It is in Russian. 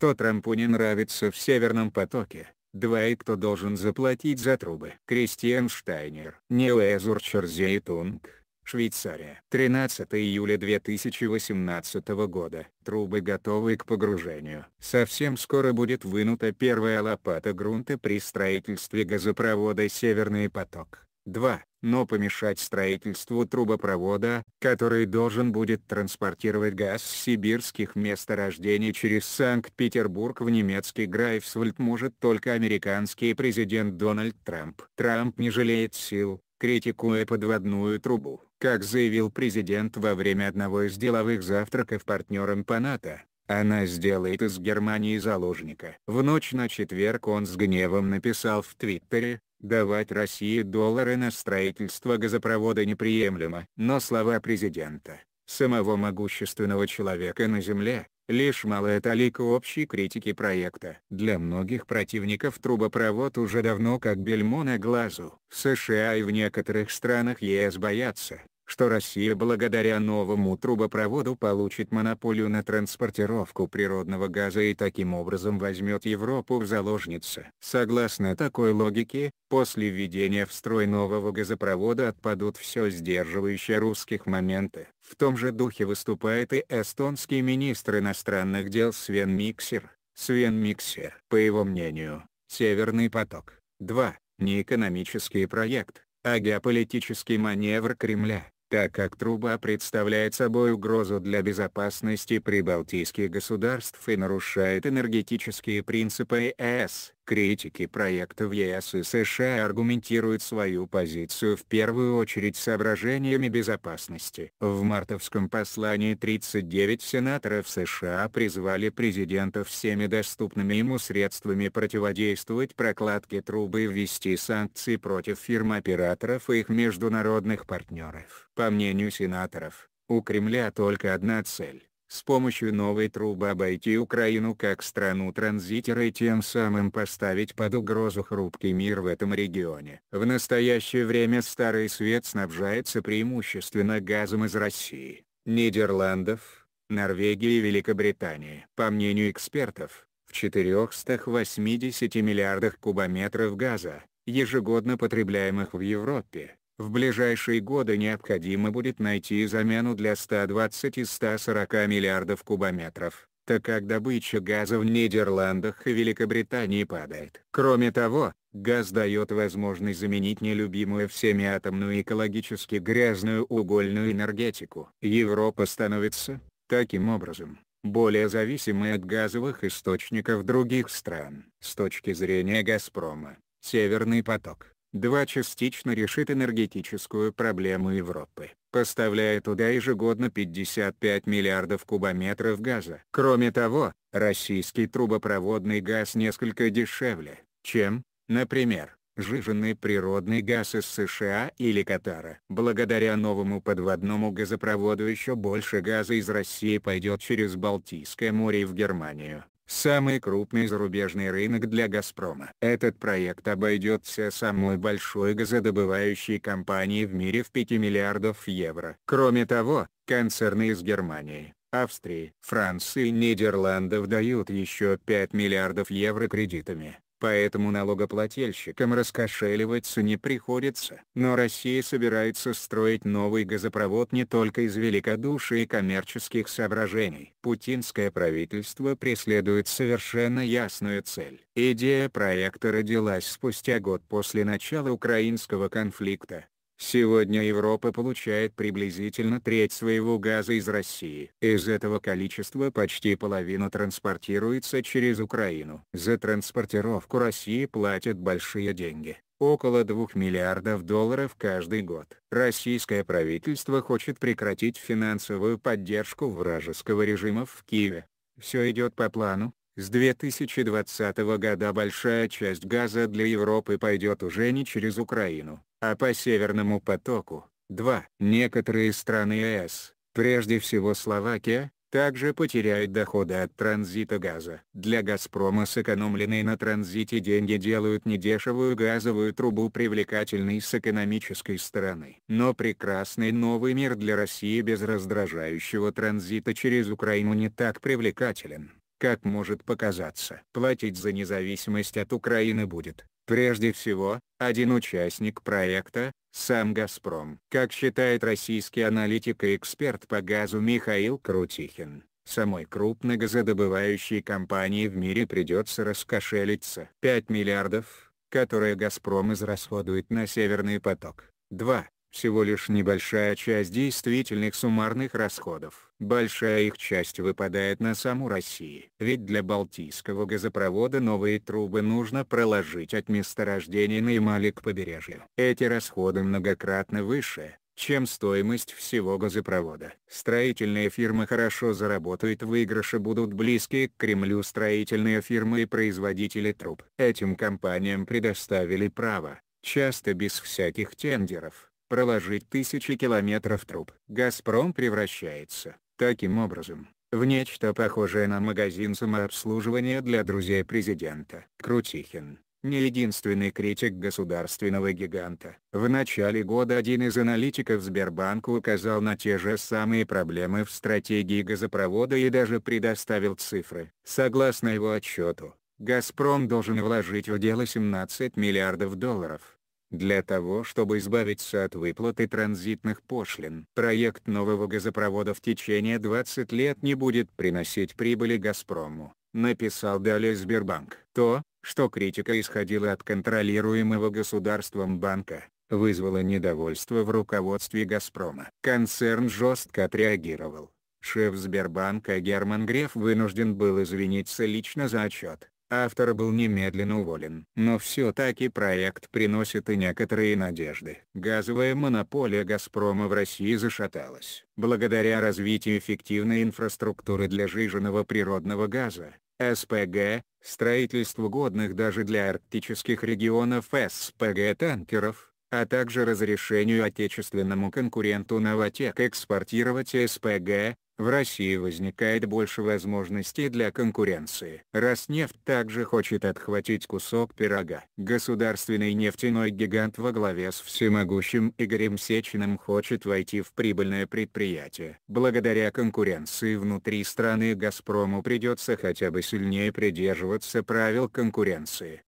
что Трампу не нравится в «Северном потоке», два и кто должен заплатить за трубы. Кристиан Штайнер, Неуэзурчер Зейтунг, Швейцария. 13 июля 2018 года. Трубы готовы к погружению. Совсем скоро будет вынута первая лопата грунта при строительстве газопровода «Северный поток». 2 но помешать строительству трубопровода, который должен будет транспортировать газ с сибирских месторождений через Санкт-Петербург в немецкий Грайфсвальд может только американский президент Дональд Трамп. Трамп не жалеет сил, критикуя подводную трубу. Как заявил президент во время одного из деловых завтраков партнерам по НАТО, она сделает из Германии заложника. В ночь на четверг он с гневом написал в Твиттере, Давать России доллары на строительство газопровода неприемлемо. Но слова президента, самого могущественного человека на Земле, лишь малая талика общей критики проекта. Для многих противников трубопровод уже давно как бельмо на глазу. В США и в некоторых странах ЕС боятся, что Россия благодаря новому трубопроводу получит монополию на транспортировку природного газа и таким образом возьмет Европу в заложницы. Согласно такой логике, после введения в строй нового газопровода отпадут все сдерживающие русских моменты. В том же духе выступает и эстонский министр иностранных дел Свен Миксер. Свен Миксер. По его мнению, Северный поток 2 не экономический проект, а геополитический маневр Кремля так как труба представляет собой угрозу для безопасности прибалтийских государств и нарушает энергетические принципы ЕС. Э Критики проекта в ЕС и США аргументируют свою позицию в первую очередь соображениями безопасности. В мартовском послании 39 сенаторов США призвали президента всеми доступными ему средствами противодействовать прокладке трубы и ввести санкции против фирм-операторов и их международных партнеров. По мнению сенаторов, у Кремля только одна цель с помощью новой трубы обойти Украину как страну транзитера и тем самым поставить под угрозу хрупкий мир в этом регионе. В настоящее время Старый Свет снабжается преимущественно газом из России, Нидерландов, Норвегии и Великобритании. По мнению экспертов, в 480 миллиардах кубометров газа, ежегодно потребляемых в Европе, в ближайшие годы необходимо будет найти замену для 120 и 140 миллиардов кубометров, так как добыча газа в Нидерландах и Великобритании падает. Кроме того, газ дает возможность заменить нелюбимую всеми атомную экологически грязную угольную энергетику. Европа становится, таким образом, более зависимой от газовых источников других стран. С точки зрения «Газпрома», «Северный поток» 2 частично решит энергетическую проблему Европы, поставляя туда ежегодно 55 миллиардов кубометров газа. Кроме того, российский трубопроводный газ несколько дешевле, чем, например, жиженный природный газ из США или Катара. Благодаря новому подводному газопроводу еще больше газа из России пойдет через Балтийское море в Германию самый крупный зарубежный рынок для «Газпрома». Этот проект обойдется самой большой газодобывающей компании в мире в 5 миллиардов евро. Кроме того, концерны из Германии, Австрии, Франции и Нидерландов дают еще 5 миллиардов евро кредитами поэтому налогоплательщикам раскошеливаться не приходится. Но Россия собирается строить новый газопровод не только из великодушия и коммерческих соображений. Путинское правительство преследует совершенно ясную цель. Идея проекта родилась спустя год после начала украинского конфликта, Сегодня Европа получает приблизительно треть своего газа из России. Из этого количества почти половина транспортируется через Украину. За транспортировку России платят большие деньги около 2 миллиардов долларов каждый год. Российское правительство хочет прекратить финансовую поддержку вражеского режима в Киеве. Все идет по плану, с 2020 года большая часть газа для Европы пойдет уже не через Украину, а по Северному потоку – 2. Некоторые страны ЕС, прежде всего Словакия, также потеряют доходы от транзита газа. Для «Газпрома» сэкономленные на транзите деньги делают недешевую газовую трубу привлекательной с экономической стороны. Но прекрасный новый мир для России без раздражающего транзита через Украину не так привлекателен, как может показаться. Платить за независимость от Украины будет Прежде всего, один участник проекта, сам «Газпром». Как считает российский аналитик и эксперт по газу Михаил Крутихин, самой крупной газодобывающей компании в мире придется раскошелиться. 5 миллиардов, которые «Газпром» израсходует на «Северный поток». 2 всего лишь небольшая часть действительных суммарных расходов. Большая их часть выпадает на саму Россию. Ведь для Балтийского газопровода новые трубы нужно проложить от месторождения на Ямале к побережью. Эти расходы многократно выше, чем стоимость всего газопровода. Строительные фирмы хорошо заработают выигрыши будут близкие к Кремлю строительные фирмы и производители труб. Этим компаниям предоставили право, часто без всяких тендеров проложить тысячи километров труб. «Газпром» превращается, таким образом, в нечто похожее на магазин самообслуживания для друзей президента. Крутихин, не единственный критик государственного гиганта. В начале года один из аналитиков Сбербанка указал на те же самые проблемы в стратегии газопровода и даже предоставил цифры. Согласно его отчету, «Газпром» должен вложить в дело 17 миллиардов долларов. Для того чтобы избавиться от выплаты транзитных пошлин, проект нового газопровода в течение 20 лет не будет приносить прибыли «Газпрому», написал далее Сбербанк. То, что критика исходила от контролируемого государством банка, вызвало недовольство в руководстве «Газпрома». Концерн жестко отреагировал. Шеф Сбербанка Герман Греф вынужден был извиниться лично за отчет, автор был немедленно уволен. Но все-таки проект приносит и некоторые надежды. Газовая монополия «Газпрома» в России зашаталась. Благодаря развитию эффективной инфраструктуры для жиженного природного газа, СПГ, строительству годных даже для арктических регионов СПГ танкеров, а также разрешению отечественному конкуренту «Новотек» экспортировать СПГ, в России возникает больше возможностей для конкуренции. Роснефть также хочет отхватить кусок пирога. Государственный нефтяной гигант во главе с всемогущим Игорем Сечиным хочет войти в прибыльное предприятие. Благодаря конкуренции внутри страны «Газпрому» придется хотя бы сильнее придерживаться правил конкуренции.